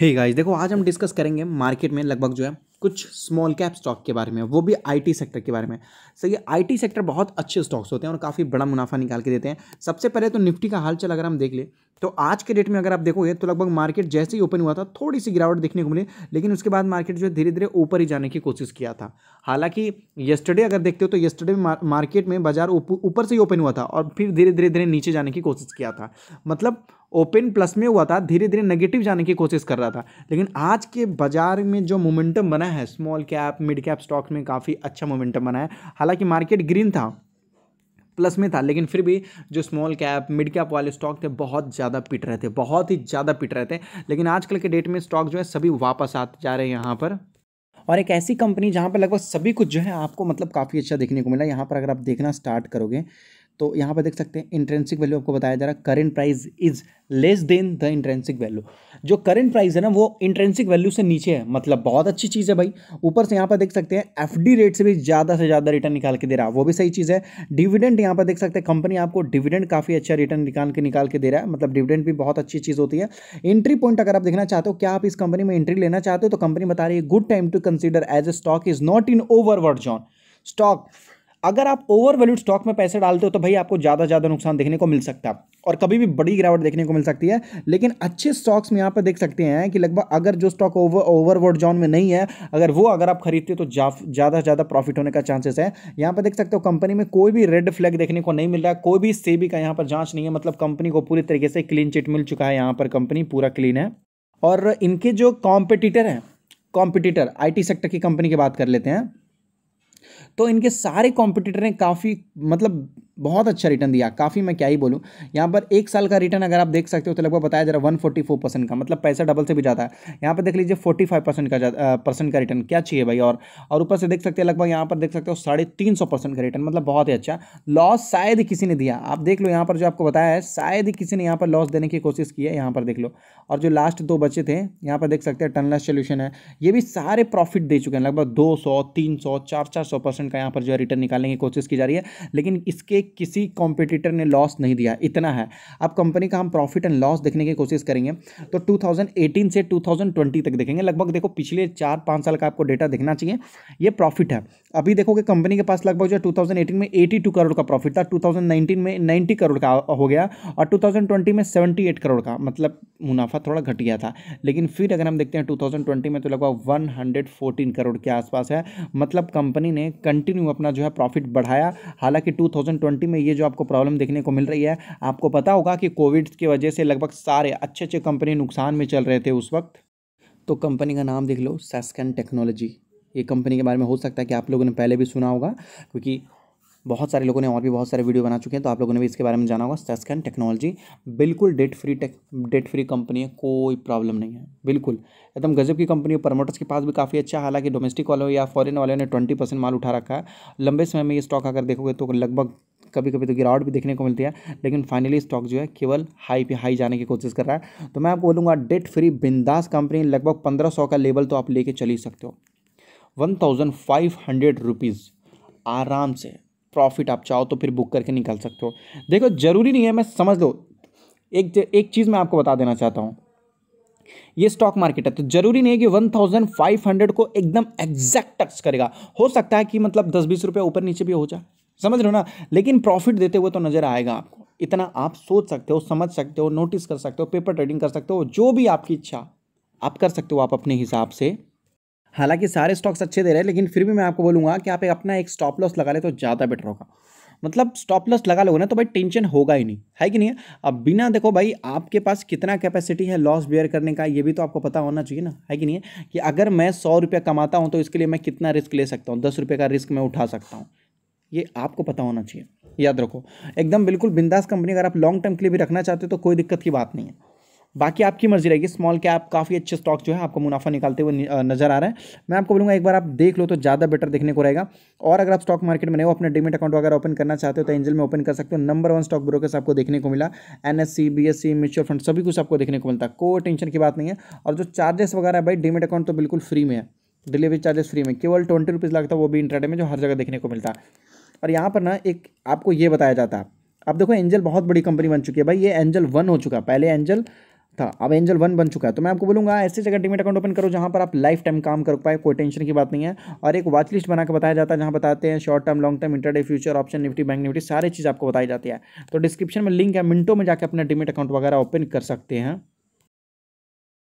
हे hey guys देखो आज हम डिस्कस करेंगे मार्केट में लगभग जो है कुछ स्मॉल कैप स्टॉक के बारे में वो भी आईटी सेक्टर के बारे में सर ये आईटी सेक्टर बहुत अच्छे स्टॉक्स होते हैं और काफ़ी बड़ा मुनाफा निकाल के देते हैं सबसे पहले तो निफ्टी का चल अगर हम देख लें तो आज के डेट में अगर आप देखोगे तो लगभग मार्केट जैसे ही ओपन हुआ था थोड़ी सी गिरावट देखने को मिली लेकिन उसके बाद मार्केट जो है धीरे धीरे ऊपर ही जाने की कोशिश किया था हालांकि येस्टरडे अगर देखते हो तो येस्टरडे मार्केट में बाजार ऊपर से ही ओपन हुआ था और फिर धीरे धीरे धीरे नीचे जाने की कोशिश किया था मतलब ओपन प्लस में हुआ था धीरे धीरे नेगेटिव जाने की कोशिश कर रहा था लेकिन आज के बाजार में जो मोमेंटम बना है small cap mid cap stock में काफ़ी अच्छा मोमेंटम बना है हालांकि मार्केट ग्रीन था प्लस में था लेकिन फिर भी जो स्मॉल कैप मिड कैप वाले स्टॉक थे बहुत ज़्यादा पिट रहे थे बहुत ही ज़्यादा पिट रहे थे लेकिन आजकल के डेट में स्टॉक जो है सभी वापस आते जा रहे हैं यहाँ पर और एक ऐसी कंपनी जहाँ पर लगभग सभी कुछ जो है आपको मतलब काफ़ी अच्छा देखने को मिला यहाँ पर अगर आप देखना स्टार्ट करोगे तो यहाँ पर देख सकते हैं इंट्रेंसिक वैल्यू आपको बताया जा रहा है current price is less than the intrinsic value जो करेंट प्राइस है ना वो इंट्रेंसिक वैल्यू से नीचे है मतलब बहुत अच्छी चीज़ है भाई ऊपर से यहाँ पर देख सकते हैं एफ रेट से भी ज़्यादा से ज़्यादा रिटर्न निकाल के दे रहा है वो भी सही चीज़ है डिविडेंड यहाँ पर देख सकते हैं कंपनी आपको डिविडेंड काफ़ी अच्छा रिटर्न निकाल के निकाल के दे रहा है मतलब डिविडेंड भी बहुत अच्छी चीज़ होती है एंट्री पॉइंट अगर आप देखना चाहते हो क्या आप इस कंपनी में एंट्री लेना चाहते हो तो कंपनी बता रही है good time to consider as a stock is not in overbought zone stock अगर आप ओवर वैल्यूड स्टॉक में पैसे डालते हो तो भाई आपको ज़्यादा ज़्यादा नुकसान देखने को मिल सकता है और कभी भी बड़ी गिरावट देखने को मिल सकती है लेकिन अच्छे स्टॉक्स में यहाँ पर देख सकते हैं कि लगभग अगर जो stock over overbought zone में नहीं है अगर वो अगर आप खरीदते हो तो ज़्यादा से ज़्यादा प्रॉफिट होने का चांसेस है यहाँ पर देख सकते हो कंपनी में कोई भी रेड फ्लैग देखने को नहीं मिल रहा है कोई भी सेबी का यहाँ पर जाँच नहीं है मतलब कंपनी को पूरी तरीके से क्लीन चिट मिल चुका है यहाँ पर कंपनी पूरा क्लीन है और इनके जो कॉम्पिटिटर हैं कॉम्पिटिटर आई सेक्टर की कंपनी की बात कर लेते हैं तो इनके सारे कॉम्पिटिटर ने काफ़ी मतलब बहुत अच्छा रिटर्न दिया काफ़ी मैं क्या ही बोलूँ यहाँ पर एक साल का रिटर्न अगर आप देख सकते हो तो लगभग बताया रहा वन फोर्टी फोर परसेंट का मतलब पैसा डबल से भी जाता है यहाँ पर देख लीजिए फोर्टी फाइव परसेंट का परसेंट का रिटर्न क्या चाहिए भाई और और ऊपर से देख सकते हैं लगभग यहाँ पर देख सकते हो साढ़े तीन सौ परसेंट का रिटर्न मतलब बहुत ही अच्छा लॉस शायद किसी ने दिया आप देख लो यहाँ पर जो आपको बताया है शायद किसी ने यहाँ पर लॉस देने की कोशिश की है यहाँ पर देख लो और जो लास्ट दो बचे थे यहाँ पर देख सकते हैं टनलेस सोल्यूशन है ये भी सारे प्रॉफिट दे चुके हैं लगभग दो सौ तीन सौ चार चार सौ सौ परसेंट का यहाँ पर जो है रिटर्न निकालने की कोशिश की जा रही है लेकिन इसके किसी कॉम्पिटिटर ने लॉस नहीं दिया इतना है अब कंपनी का हम प्रॉफिट एंड लॉस देखने की कोशिश करेंगे तो टू से टू तक देखेंगे लगभग देखो पिछले चार पाँच साल का आपको डेटा देखना चाहिए ये प्रॉफिट है अभी देखोगे कंपनी के पास लगभग जो है में एटी करोड़ का प्रॉफिट था टू में नाइन्टी करोड़ का हो गया और टू में सेवेंटी करोड़ का मतलब मुनाफा थोड़ा घट गया था लेकिन फिर अगर हम देखते हैं 2020 में तो लगभग 114 करोड़ के आसपास है मतलब कंपनी ने ने कंटिन्यू अपना जो है प्रॉफिट बढ़ाया हालांकि 2020 में ये जो आपको प्रॉब्लम देखने को मिल रही है आपको पता होगा कि कोविड की वजह से लगभग सारे अच्छे अच्छे कंपनी नुकसान में चल रहे थे उस वक्त तो कंपनी का नाम देख लो सेस्कन टेक्नोलॉजी ये कंपनी के बारे में हो सकता है कि आप लोगों ने पहले भी सुना होगा क्योंकि बहुत सारे लोगों ने और भी बहुत सारे वीडियो बना चुके हैं तो आप लोगों ने भी इसके बारे में जाना होगा सस्कन टेक्नोलॉजी बिल्कुल debt free tech debt free company है कोई प्रॉब्लम नहीं है बिल्कुल एकदम गजब की कंपनी है प्रमोटर्स के पास भी काफ़ी अच्छा हालांकि डोमेस्टिक वालों या फॉरन वालों ने ट्वेंटी परसेंट माल उठा रखा है लंबे समय में ये स्टॉक अगर देखोगे तो लगभग कभी कभी तो गिरावट भी देखने को मिलती है लेकिन फाइनली स्टॉक जो है केवल हाई पे हाई जाने की कोशिश कर रहा है तो मैं आपको बोलूँगा डेट फ्री बिंदास कंपनी लगभग पंद्रह सौ का लेवल तो आप लेके चल ही सकते हो one thousand five hundred rupees आराम से प्रॉफिट आप चाहो तो फिर बुक करके निकल सकते हो देखो ज़रूरी नहीं है मैं समझ लो एक एक चीज़ मैं आपको बता देना चाहता हूँ ये स्टॉक मार्केट है तो जरूरी नहीं है कि वन थाउजेंड फाइव हंड्रेड को एकदम एग्जैक्ट टच करेगा हो सकता है कि मतलब दस बीस रुपये ऊपर नीचे भी हो जाए समझ लो ना लेकिन प्रॉफिट देते हुए तो नज़र आएगा आपको इतना आप सोच सकते हो समझ सकते हो नोटिस कर सकते हो पेपर ट्रेडिंग कर सकते हो जो भी आपकी इच्छा आप कर सकते हो आप अपने हिसाब से हालांकि सारे स्टॉक्स अच्छे दे रहे हैं लेकिन फिर भी मैं आपको बोलूँगा कि आप अपना एक स्टॉप लॉस लगा ले तो ज़्यादा बेटर होगा मतलब स्टॉप लॉस लगा लोगे ना तो भाई टेंशन होगा ही नहीं है कि नहीं है अब बिना देखो भाई आपके पास कितना कैपेसिटी है लॉस बेयर करने का ये भी तो आपको पता होना चाहिए ना है कि नहीं है कि अगर मैं सौ रुपये कमाता हूँ तो इसके लिए मैं कितना रिस्क ले सकता हूँ दस रुपये का रिस्क मैं उठा सकता हूँ ये आपको पता होना चाहिए याद रखो एकदम बिल्कुल बिंदास कंपनी अगर आप लॉन्ग टर्म के लिए भी रखना चाहते हो तो कोई दिक्कत की बात नहीं है बाकी आपकी मर्जी रहेगी स्मॉल कैप काफ़ी अच्छे स्टॉक जो है आपको मुनाफा निकालते हुए नजर आ रहा है मैं आपको बोलूँगा एक बार आप देख लो तो ज़्यादा बेटर देखने को रहेगा और अगर आप स्टॉक मार्केट में नहीं हो अपने डिमिट अकाउंट वगैरह ओपन करना चाहते हो तो एंजल में ओपन कर सकते हो नंबर वन स्टॉक ब्रोकर्स आपको देखने को मिला N S C B S C mutual fund सभी कुछ आपको देखने को मिलता है कोई टेंशन की बात नहीं है और जो चार्जेस वगैरह है भाई डिमेट अकाउंट तो बिल्कुल फ्री में है डिलीवरी चार्जेस फ्री में केवल ट्वेंटी रुपीज़ लगता है वो भी इंटरनेट में जो हर जगह देखने को मिलता है और यहाँ पर ना एक आपको ये बताया जाता है अब देखो एंजल बहुत बड़ी कंपनी बन चुकी है भाई ये एंजल वन हो चुका है पहले एंजल था अब एंजल वन बन चुका है तो मैं आपको बोलूँगा ऐसी जगह डिमेट अकाउंट ओपन करो जहाँ पर आप लाइफ टाइम काम कर पाए कोई टेंशन की बात नहीं है और एक वॉच लिस्ट बनाकर बताया जाता है जहाँ बताते हैं short term long term intraday future option Nifty bank Nifty सारी चीज़ आपको बताई जाती है तो डिस्क्रिप्शन में लिंक है मिनटों में जाकर अपना डिमेट अकाउंट वगैरह ओपन कर सकते हैं